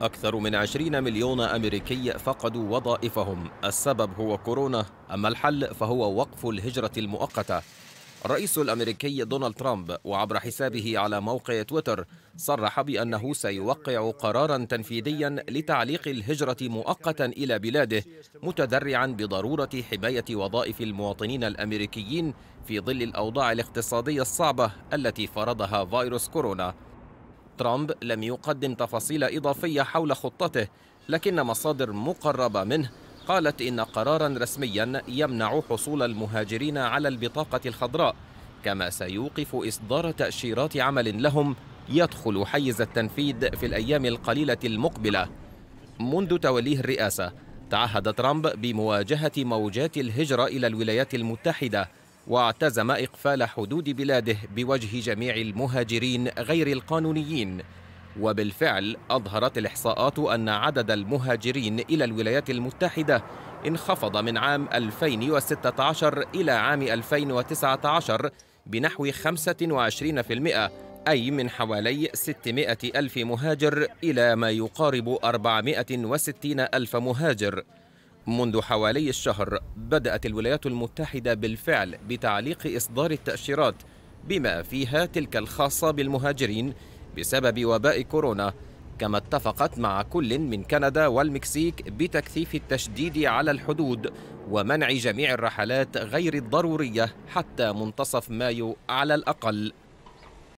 أكثر من 20 مليون أمريكي فقدوا وظائفهم السبب هو كورونا أما الحل فهو وقف الهجرة المؤقتة الرئيس الأمريكي دونالد ترامب وعبر حسابه على موقع تويتر صرح بأنه سيوقع قرارا تنفيذيا لتعليق الهجرة مؤقتا إلى بلاده متذرعا بضرورة حماية وظائف المواطنين الأمريكيين في ظل الأوضاع الاقتصادية الصعبة التي فرضها فيروس كورونا ترامب لم يقدم تفاصيل إضافية حول خطته لكن مصادر مقربة منه قالت إن قرارا رسميا يمنع حصول المهاجرين على البطاقة الخضراء كما سيوقف إصدار تأشيرات عمل لهم يدخل حيز التنفيذ في الأيام القليلة المقبلة منذ توليه الرئاسة تعهد ترامب بمواجهة موجات الهجرة إلى الولايات المتحدة واعتزم إقفال حدود بلاده بوجه جميع المهاجرين غير القانونيين وبالفعل أظهرت الإحصاءات أن عدد المهاجرين إلى الولايات المتحدة انخفض من عام 2016 إلى عام 2019 بنحو 25% أي من حوالي 600 ألف مهاجر إلى ما يقارب 460 ألف مهاجر منذ حوالي الشهر بدأت الولايات المتحدة بالفعل بتعليق إصدار التأشيرات بما فيها تلك الخاصة بالمهاجرين بسبب وباء كورونا كما اتفقت مع كل من كندا والمكسيك بتكثيف التشديد على الحدود ومنع جميع الرحلات غير الضرورية حتى منتصف مايو على الأقل